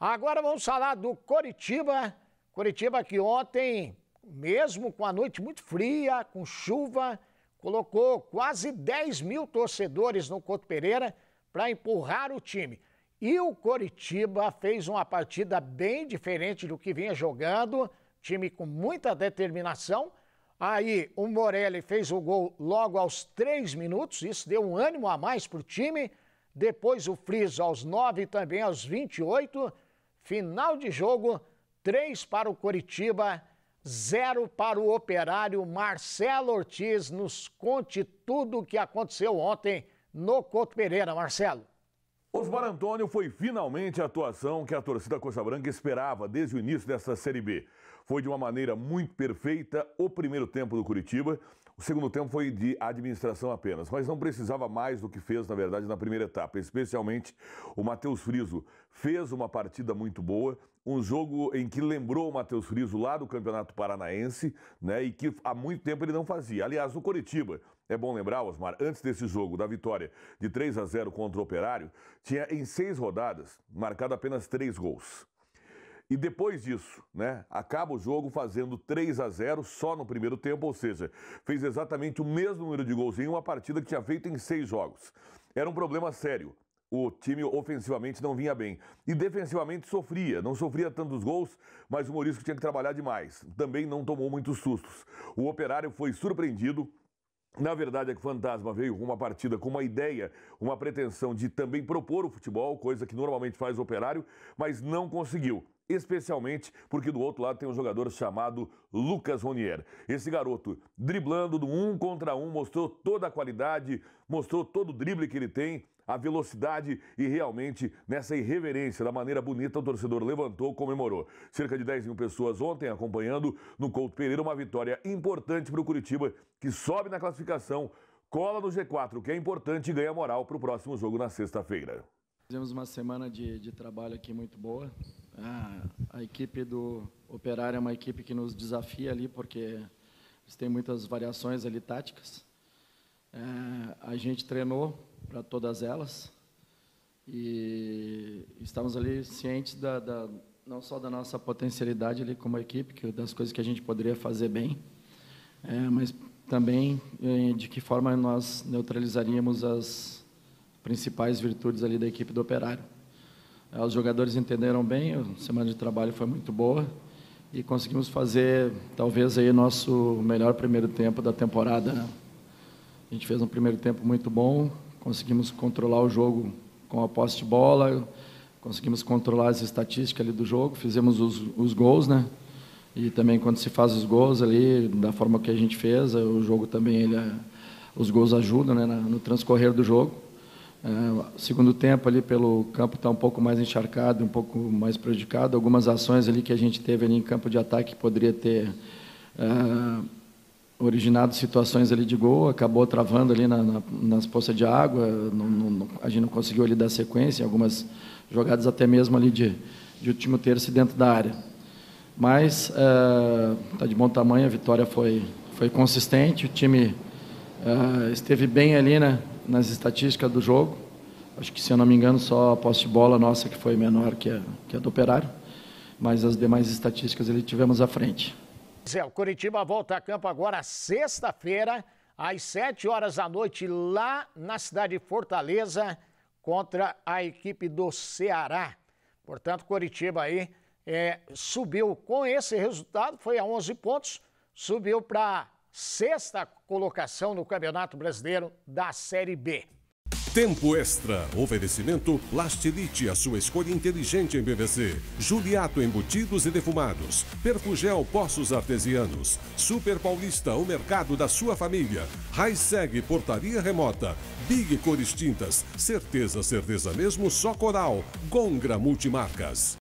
Agora vamos falar do Coritiba. Coritiba que ontem, mesmo com a noite muito fria, com chuva, colocou quase 10 mil torcedores no Couto Pereira para empurrar o time. E o Coritiba fez uma partida bem diferente do que vinha jogando, time com muita determinação. Aí o Morelli fez o gol logo aos três minutos, isso deu um ânimo a mais para o time. Depois o Friso aos nove também aos 28. Final de jogo, 3 para o Coritiba, 0 para o operário Marcelo Ortiz. Nos conte tudo o que aconteceu ontem no Couto Pereira, Marcelo. Osmar Antônio foi finalmente a atuação que a torcida Coxa Branca esperava desde o início dessa Série B. Foi de uma maneira muito perfeita o primeiro tempo do Curitiba, o segundo tempo foi de administração apenas, mas não precisava mais do que fez, na verdade, na primeira etapa. Especialmente o Matheus Friso fez uma partida muito boa, um jogo em que lembrou o Matheus Friso lá do Campeonato Paranaense, né? E que há muito tempo ele não fazia. Aliás, o Coritiba, é bom lembrar, Osmar, antes desse jogo, da vitória de 3 a 0 contra o Operário, tinha em seis rodadas marcado apenas três gols. E depois disso, né, acaba o jogo fazendo 3 a 0 só no primeiro tempo, ou seja, fez exatamente o mesmo número de gols em uma partida que tinha feito em seis jogos. Era um problema sério. O time ofensivamente não vinha bem e defensivamente sofria, não sofria tantos gols, mas o Maurício tinha que trabalhar demais. Também não tomou muitos sustos. O Operário foi surpreendido na verdade, é que o Fantasma veio com uma partida com uma ideia, uma pretensão de também propor o futebol, coisa que normalmente faz o operário, mas não conseguiu especialmente porque do outro lado tem um jogador chamado Lucas Ronier. Esse garoto, driblando do um contra um, mostrou toda a qualidade, mostrou todo o drible que ele tem, a velocidade e realmente nessa irreverência, da maneira bonita, o torcedor levantou, comemorou. Cerca de 10 mil pessoas ontem acompanhando no Couto Pereira uma vitória importante para o Curitiba, que sobe na classificação, cola no G4, o que é importante e ganha moral para o próximo jogo na sexta-feira. Fizemos uma semana de, de trabalho aqui muito boa, a, ah, a equipe do Operário é uma equipe que nos desafia ali, porque eles têm muitas variações ali táticas. É, a gente treinou para todas elas e estamos ali cientes da, da, não só da nossa potencialidade ali como equipe, que, das coisas que a gente poderia fazer bem, é, mas também é, de que forma nós neutralizaríamos as principais virtudes ali da equipe do Operário. É, os jogadores entenderam bem, a semana de trabalho foi muito boa e conseguimos fazer talvez aí nosso melhor primeiro tempo da temporada. Né? A gente fez um primeiro tempo muito bom, conseguimos controlar o jogo com a posse de bola, conseguimos controlar as estatísticas ali do jogo, fizemos os, os gols, né? E também quando se faz os gols ali, da forma que a gente fez, o jogo também, ele, é, os gols ajudam né, no transcorrer do jogo. É, segundo tempo ali pelo campo está um pouco mais encharcado, um pouco mais prejudicado. Algumas ações ali que a gente teve ali em campo de ataque poderia ter é, originado situações ali de gol, acabou travando ali na, na, nas poças de água. Não, não, a gente não conseguiu ali dar sequência em algumas jogadas até mesmo ali de, de último terço dentro da área. Mas está é, de bom tamanho, a vitória foi, foi consistente, o time esteve bem ali, né? nas estatísticas do jogo. Acho que, se eu não me engano, só a posse de bola nossa que foi menor que a, que a do Operário. Mas as demais estatísticas ele tivemos à frente. Zé, o Curitiba volta a campo agora sexta-feira, às 7 horas da noite, lá na cidade de Fortaleza, contra a equipe do Ceará. Portanto, Curitiba aí é, subiu com esse resultado, foi a 11 pontos, subiu para sexta colocação no Campeonato Brasileiro da Série B. Tempo Extra. Oferecimento Lastilite, a sua escolha inteligente em PVC. Juliato Embutidos e Defumados. Perfugel Poços Artesianos. Super Paulista, o mercado da sua família. Raiseg Portaria Remota. Big Cores Tintas. Certeza, certeza mesmo, só Coral. Gongra Multimarcas.